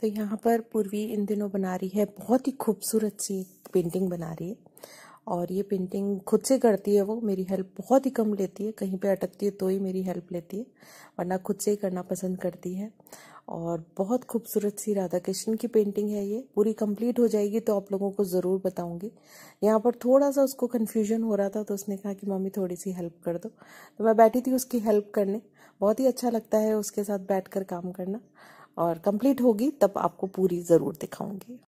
तो यहाँ पर पूर्वी इन दिनों बना रही है बहुत ही खूबसूरत सी पेंटिंग बना रही है और ये पेंटिंग खुद से करती है वो मेरी हेल्प बहुत ही कम लेती है कहीं पे अटकती है तो ही मेरी हेल्प लेती है वरना खुद से ही करना पसंद करती है और बहुत खूबसूरत सी राधा कृष्ण की पेंटिंग है ये पूरी कंप्लीट हो जाएगी तो आप लोगों को ज़रूर बताऊंगी यहाँ पर थोड़ा सा उसको कन्फ्यूजन हो रहा था तो उसने कहा कि मम्मी थोड़ी सी हेल्प कर दो तो मैं बैठी थी उसकी हेल्प करने बहुत ही अच्छा लगता है उसके साथ बैठ कर काम करना और कंप्लीट होगी तब आपको पूरी ज़रूर दिखाऊंगी